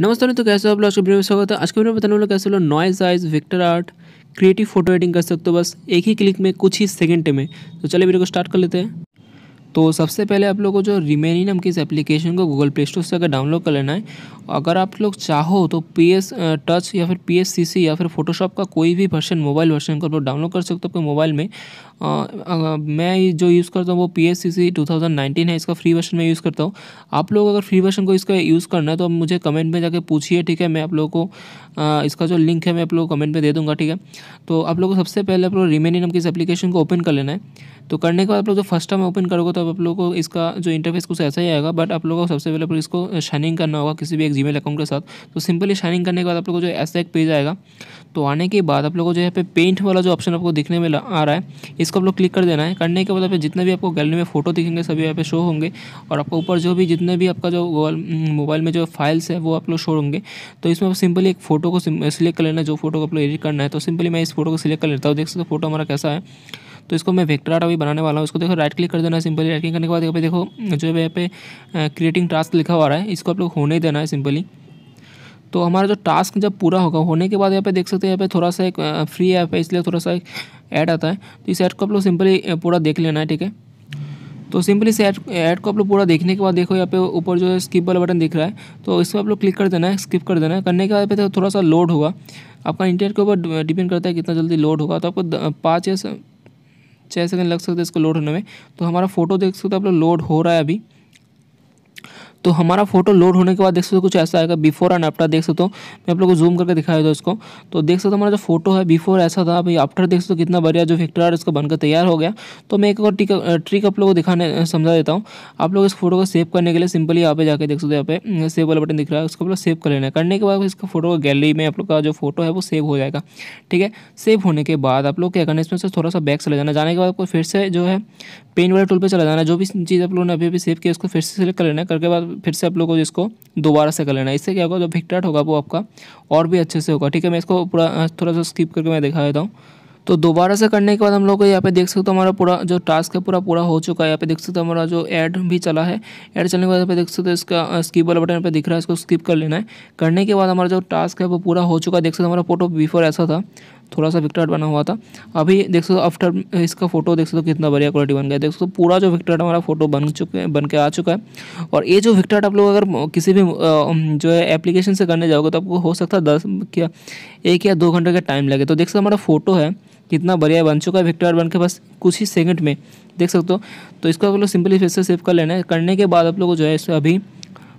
नमस्ते तो कैसे हो आप लोग में स्वागत है आज के वीडियो में बताने वाला कैसे लोग नॉइज आइज vector art creative photo editing कर सकते हो बस एक ही क्लिक में कुछ ही सेकंड में तो चलिए वीडियो को स्टार्ट कर लेते हैं तो सबसे पहले आप लोग को जो रिमेनी नाम की इस एप्लीकेशन को गूगल प्ले स्टोर से अगर डाउनलोड कर लेना है अगर आप लोग चाहो तो पी एस टच या फिर पी एस सी सी या फिर फोटोशॉप का कोई भी वर्षन मोबाइल वर्षन को आप लोग डाउनलोड कर सकते हो आपके मोबाइल में आ, आ, मैं जो यूज़ करता हूँ वो P S C C two thousand nineteen है इसका फ्री वर्षन में यूज़ करता हूँ आप लोग अगर फ्री वर्षन को इसका यूज़ करना है तो आप मुझे कमेंट में जाकर पूछिए ठीक है मैं आप लोगों को आ, इसका जो लिंक है मैं आप लोगों को कमेंट में दे दूँगा ठीक है तो आप लोगों को सबसे पहले आप लोग रिमेनी नाम की इस एप्लीकेशन को ओपन कर लेना है तो करने के बाद आप लोग जो फर्स्ट टाइम ओपन करोगे तो आप लोग को इसका जो इंटरफेस कुछ ऐसा ही आएगा बट आप लोगों को सबसे पहले इसको शाइनिंग करना होगा किसी भी एक जीमेल अकाउंट के साथ तो सिंपली शाइनिंग करने के बाद आप लोग को जो ऐसा एक पेज आएगा तो आने के बाद आप लोगों को जो यहाँ पे पेंट वाला जो ऑप्शन आपको दिखने में आ रहा है इसको आप लोग क्लिक कर देना है करने के बाद आप जितने भी आपको गैलरी में फोटो दिखेंगे सभी यहाँ पे शो होंगे और आपको ऊपर जो भी जितने भी आपका जो मोबाइल हम्म, में जो फाइल्स है वो आप लोग शो होंगे तो इसमें आप सिंपली एक फोटो को सिलेक्ट कर लेना जो फोटो को आप लोग एडिट करना है तो सिंपली मैं इस फोटो को सिलेक्ट कर लेता हूँ देख सकते हो फोटो हमारा कैसा है तो इसको मैं वेक्टर आर्ट अभी बनाने वाला हूँ इसको देखो राइट क्लिक कर देना है सिंपली राइट क्लिक करने के बाद यहाँ पे देखो जो है यहाँ पे क्रिएटिंग टास्क लिखा हुआ है इसको आप लोग होने ही देना है सिंपली तो हमारा जो टास्क जब पूरा होगा होने के बाद यहाँ पे देख सकते हैं यहाँ पे थोड़ा सा एक फ्री ऐप है इसलिए थोड़ा सा एक ऐड आता है तो इस ऐड को आप लोग सिंपली पूरा देख लेना है ठीक है तो सिंपली इस ऐड को आप लोग पूरा देखने के बाद देखो यहाँ पे ऊपर जो है स्किप वाला बटन दिख रहा है तो इस पर आप लोग क्लिक कर देना है स्किप कर देना है करने के बाद थोड़ा सा लोड होगा आपका इंटरनेट के ऊपर डिपेंड करता है कितना जल्दी लोड होगा तो आपको पाँच या छः सेकंड लग सकते हैं इसको लोड होने में तो हमारा फोटो देख सकते हो आप लोग लोड हो रहा है अभी तो हमारा फोटो लोड होने के बाद देख सकते हो कुछ ऐसा आएगा बिफोर एंड आफ्टर देख सकते हो मैं आप लोग को जूम करके दिखाया था इसको तो देख सकते हो हमारा जो फोटो है बिफोर ऐसा था अभी आफ्टर देख सकते हो कितना बढ़िया जो फैक्टर उसका बनकर तैयार हो गया तो मैं एक और ट्रिक आप लोगों को दिखाने समझा देता हूँ आप लोग इस फोटो को सेव करने के लिए सिंपली यहाँ पे जाकर देख सकते हो यहाँ पे सेव हम्म, वाला बटन दिख रहा है उसको आप लोग सेव कर लेना करने के बाद इसका फोटो का गैलरी में आप लोग का जो फोटो है वो सेव हो जाएगा ठीक है सेव होने के बाद आप लोग क्या करना इसमें से थोड़ा सा बैक चले जाना जाने के बाद आपको फिर से जो है पेन वाले टूल पर चला जाना जो भी चीज़ आप लोगों ने अभी अभी सेव किया उसको फिर से सेलेक्ट कर लेना है करके बाद फिर से आप लोगों को इसको दोबारा से कर लेना इससे क्या होगा जो फिक्टाट होगा वो आपका और भी अच्छे से होगा ठीक है मैं इसको पूरा थोड़ा सा स्किप करके मैं दिखा देता हूँ तो दोबारा से करने के बाद हम लोग यहाँ पे देख सकते हो हमारा पूरा जो टास्क है पूरा पूरा हो चुका है यहाँ पे देख सकते हो हमारा जो ऐड भी चला है ऐड चलने के बाद यहाँ पे देख सकते हो इसका स्किप वाला बटन पे दिख रहा है इसको स्किप कर लेना है करने के बाद हमारा जो टास्क है वो पूरा हो चुका है देख सकते हो हमारा फोटो बिफोर ऐसा था थोड़ा सा विक्टर बना हुआ था अभी देख सकते हो आफ्टर इसका फोटो देख सकते हो कितना बढ़िया क्वालिटी बन गया देख सकते पूरा जो विक्टर हमारा फोटो बन चुके बन के आ चुका है और ये जो विक्टर आप लोग अगर किसी भी जो है एप्लीकेशन से करने जाओगे तो आपको हो सकता है दस क्या एक या दो घंटे का टाइम लगे तो देख सकते हमारा फोटो है कितना बढ़िया बन चुका है विक्टर बन के बस कुछ ही सेकंड में देख सकते हो तो इसको आप लोग सिंपली फिर से सेव कर लेना है करने के बाद आप लोग जो है अभी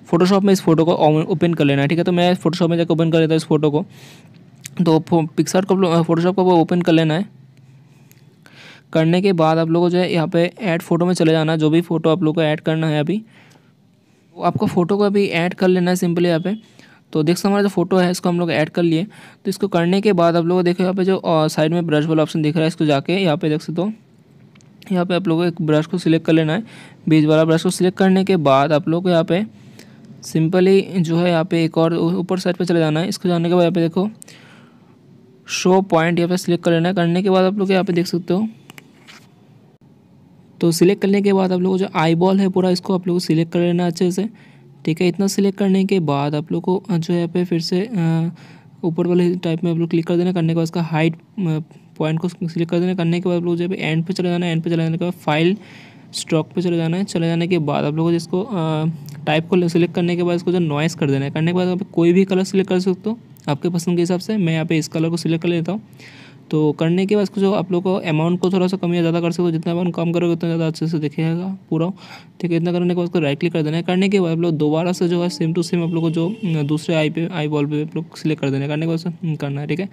फोटोशॉप में इस फोटो को ओपन कर लेना है ठीक है तो मैं फोटोशॉप में जाकर ओपन कर लेता हूँ इस फोटो को तो पिक्सर को फोटोशॉप को ओपन कर लेना है करने के बाद आप लोगों को जो है यहाँ पे ऐड फ़ोटो में चले जाना है जो भी फ़ोटो आप लोग को ऐड करना है अभी तो आपको फ़ोटो को अभी ऐड कर लेना है सिंपली यहाँ पे तो देख सकते हमारा जो फोटो है इसको हम लोग ऐड कर लिए तो इसको करने के बाद आप लोगों को देखो यहाँ पे जो साइड में ब्रश वाला ऑप्शन दिख रहा है इसको जाके यहाँ पे देख सकते हो यहाँ पे आप लोगों को एक ब्रश को सिलेक्ट कर लेना है बीच वाला ब्रश को सिलेक्ट करने के बाद आप लोग को यहाँ पे सिंपली जो है यहाँ पे एक और ऊपर साइड पर चले जाना है इसको जाने के बाद यहाँ पे देखो शो पॉइंट यहाँ पे सिलेक्ट कर लेना करने के बाद आप लोग यहाँ पे देख सकते हो तो सिलेक्ट करने के बाद आप लोग जो आई बॉल है पूरा इसको आप लोग को सिलेक्ट कर लेना अच्छे से ठीक है इतना सिलेक्ट करने के बाद आप लोग को जो यहाँ पे फिर से ऊपर वाले टाइप में आप लोग क्लिक कर देना करने के बाद उसका हाइट पॉइंट को सिलेक्ट कर देना करने के बाद आप लोग जो है एंड पे चले जाना है एंड पे चले जाने के बाद फाइल स्ट्रोक पे चले जाना है चले जाने के बाद आप लोगों को जिसको टाइप को सिलेक्ट करने के बाद इसको जो नॉइस कर देना है करने के बाद आप कोई भी कलर सिलेक्ट कर सकते हो आपके पसंद के हिसाब से मैं यहाँ पे इस कलर को सिलेक्ट कर लेता हूँ तो करने के बाद जो आप लोग को अमाउंट को थोड़ा सा कम या ज़्यादा कर सकते हो जितना अमाउंट कम करोगे उतना ज़्यादा अच्छे से दिखेगा पूरा ठीक है इतना करने के बाद उसको राइट क्लिक कर देना है करने के बाद आप लोग दोबारा से जो है सेम टू सेम आप लोग को जो दूसरे आई पे आई बॉल पे आप लोग सिलेक्ट कर देना है करने के बाद करना है ठीक है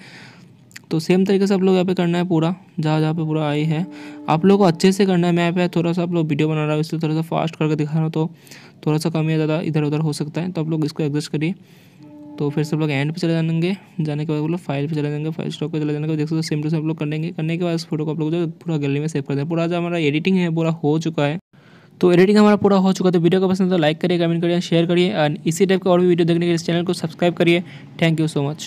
तो सेम तरीके से आप लोग यहाँ पे करना है पूरा जहाँ जहाँ पे पूरा आई है आप लोग को अच्छे से करना है मैं यहाँ पे थोड़ा सा आप लोग वीडियो बना रहा हूँ इसलिए थोड़ा सा फास्ट करके दिखा रहा हूँ तो थोड़ा सा कम या ज़्यादा इधर उधर हो सकता है तो आप लोग इसको एडजस्ट करिए तो फिर सब लोग एंड पे चले जाएंगे जाने के बाद वो लोग फाइल पे चले जाएंगे फाइल स्टॉक पे चले जाने के तो देख सकते हो सेम टू सेम लोग करेंगे करने के बाद इस फोटो को आप लोग जो पूरा गैलरी में सेव कर देंगे पूरा जो हमारा एडिटिंग है पूरा हो चुका है तो एडिटिंग हमारा पूरा हो चुका है तो वीडियो को पसंद तो लाइक करिए कमेंट करिए शेयर करिए और इसी टाइप का और भी वीडियो देखने के लिए इस चैनल को सब्सक्राइब करिए थैंक यू सो मच